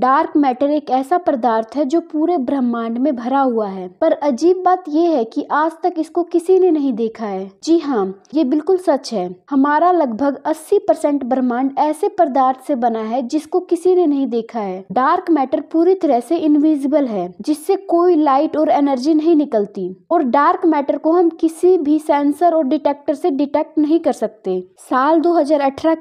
dark matter एक ऐसा पदार्थ है जो पूरे ब्रह्मांड में भरा हुआ है पर अजीब बात यह है कि आज तक इसको किसी ने नहीं देखा है जी हाँ ये बिल्कुल सच है हमारा लगभग 80 परसेंट ब्रह्मांड ऐसे पदार्थ से बना है जिसको किसी ने नहीं देखा है डार्क मैटर पूरी तरह से इनविजिबल है जिससे कोई लाइट और एनर्जी नहीं निकलती और डार्क मैटर को हम किसी भी सेंसर और डिटेक्टर से डिटेक्ट नहीं कर सकते साल दो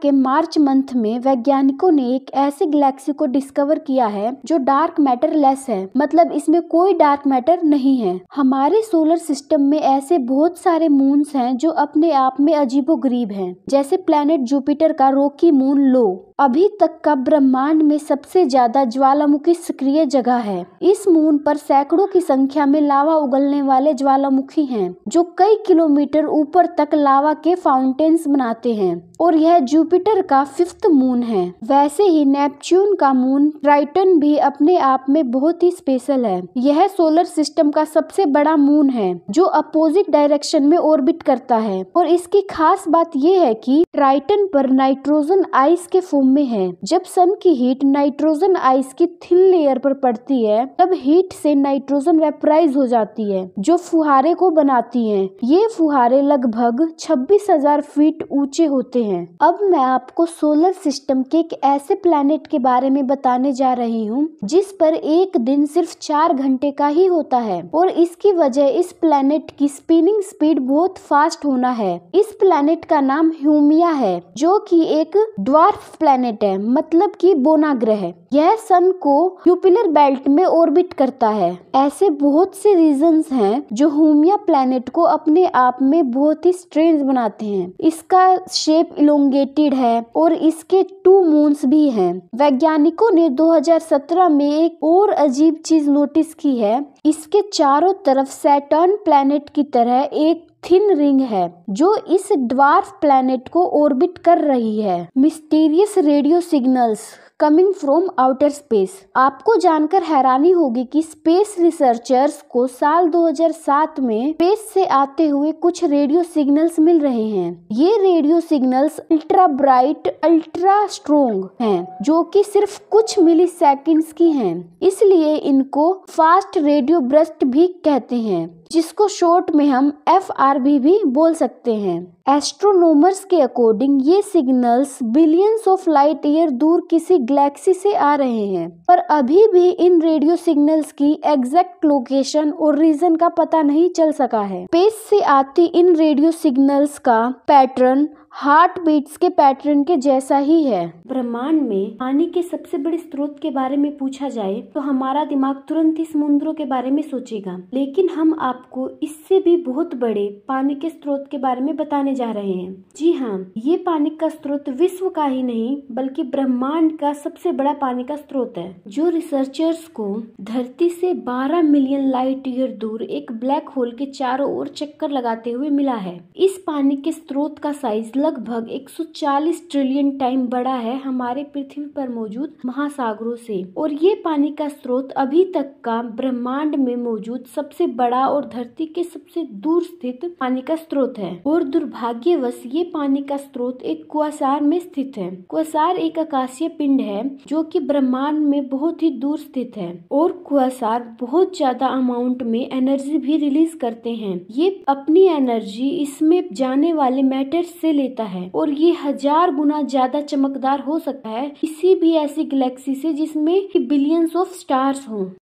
के मार्च मंथ में वैज्ञानिकों ने एक ऐसे गैलेक्सी को डिस्कवर किया है जो डार्क मैटर लेस है मतलब इसमें कोई डार्क मैटर नहीं है हमारे सोलर सिस्टम में ऐसे बहुत सारे मून्स हैं जो अपने आप में अजीबो गरीब है जैसे प्लेनेट जुपिटर का रोकी मून लो अभी तक का ब्रह्मांड में सबसे ज्यादा ज्वालामुखी सक्रिय जगह है इस मून पर सैकड़ों की संख्या में लावा उगलने वाले ज्वालामुखी हैं, जो कई किलोमीटर ऊपर तक लावा के फाउंटेन्स बनाते हैं और यह जुपिटर का फिफ्थ मून है वैसे ही नेपच्यून का मून ट्राइटन भी अपने आप में बहुत ही स्पेशल है यह सोलर सिस्टम का सबसे बड़ा मून है जो अपोजिट डायरेक्शन में ऑर्बिट करता है और इसकी खास बात यह है कि ट्राइटन पर नाइट्रोजन आइस के फूम में है जब सन की हीट नाइट्रोजन आइस की थिन लेयर पर पड़ती है तब हीट से नाइट्रोजन वेपराइज हो जाती है जो फुहारे को बनाती है ये फुहारे लगभग 26,000 फीट ऊंचे होते हैं अब मैं आपको सोलर सिस्टम के एक ऐसे प्लैनेट के बारे में बताने जा रही हूँ जिस पर एक दिन सिर्फ चार घंटे का ही होता है और इसकी वजह इस प्लैनेट की स्पिनिंग स्पीड बहुत फास्ट होना है इस प्लैनेट का नाम ह्यूमिया है जो कि एक ड्वार्फ प्लैनेट प्लैनेट है मतलब कि बोना ग्रह यह सन को यूपिलर बेल्ट में ऑर्बिट करता है ऐसे बहुत से रीजंस हैं जो होमिया प्लैनेट को अपने आप में बहुत ही स्ट्रेंज बनाते हैं इसका शेप इलोंगेटेड है और इसके टू मून्स भी हैं वैज्ञानिकों ने 2017 में एक और अजीब चीज नोटिस की है इसके चारों तरफ सैटर्न प्लैनेट की तरह एक थिन रिंग है जो इस ड्वार्फ प्लेनेट को ऑर्बिट कर रही है mysterious radio signals coming from outer space आपको जानकर हैरानी होगी कि स्पेस रिसर्चर्स को साल 2007 में स्पेस से आते हुए कुछ रेडियो सिग्नल्स मिल रहे हैं ये radio signals ultra bright ultra strong हैं जो कि सिर्फ कुछ मिली सेकेंड्स की हैं इसलिए इनको फास्ट रेडियो ब्रस्ट भी कहते हैं जिसको शॉर्ट में हम एफ भी, भी बोल सकते हैं एस्ट्रोनोमर्स के अकॉर्डिंग ये signals billions of light year दूर किसी गैलेक्सी से आ रहे हैं पर अभी भी इन रेडियो सिग्नल्स की एग्जैक्ट लोकेशन और रीजन का पता नहीं चल सका है स्पेस से आती इन रेडियो सिग्नल्स का पैटर्न हार्ट बीट्स के पैटर्न के जैसा ही है ब्रह्मांड में पानी के सबसे बड़े स्रोत के बारे में पूछा जाए तो हमारा दिमाग तुरंत ही समुद्रों के बारे में सोचेगा लेकिन हम आपको इससे भी बहुत बड़े पानी के स्रोत के बारे में बताने जा रहे हैं जी हाँ ये पानी का स्रोत विश्व का ही नहीं बल्कि ब्रह्मांड का सबसे बड़ा पानी का स्रोत है जो रिसर्चर्स को धरती से 12 मिलियन लाइट ईयर दूर एक ब्लैक होल के चारों ओर चक्कर लगाते हुए मिला है इस पानी के स्रोत का साइज लगभग 140 ट्रिलियन टाइम बड़ा है हमारे पृथ्वी पर मौजूद महासागरों से और ये पानी का स्रोत अभी तक का ब्रह्मांड में मौजूद सबसे बड़ा और धरती के सबसे दूर स्थित पानी का स्रोत है और दुर्भाग्यवश ये पानी का स्रोत एक कुआसार में स्थित है कुआसार एक आकाशीय पिंड है जो कि ब्रह्मांड में बहुत ही दूर स्थित है और कुआसार बहुत ज्यादा अमाउंट में एनर्जी भी रिलीज करते हैं ये अपनी एनर्जी इसमें जाने वाले मैटर से लेते देता है और ये हजार गुना ज्यादा चमकदार हो सकता है किसी भी ऐसी गैलेक्सी से जिसमें बिलियंस ऑफ स्टार्स हों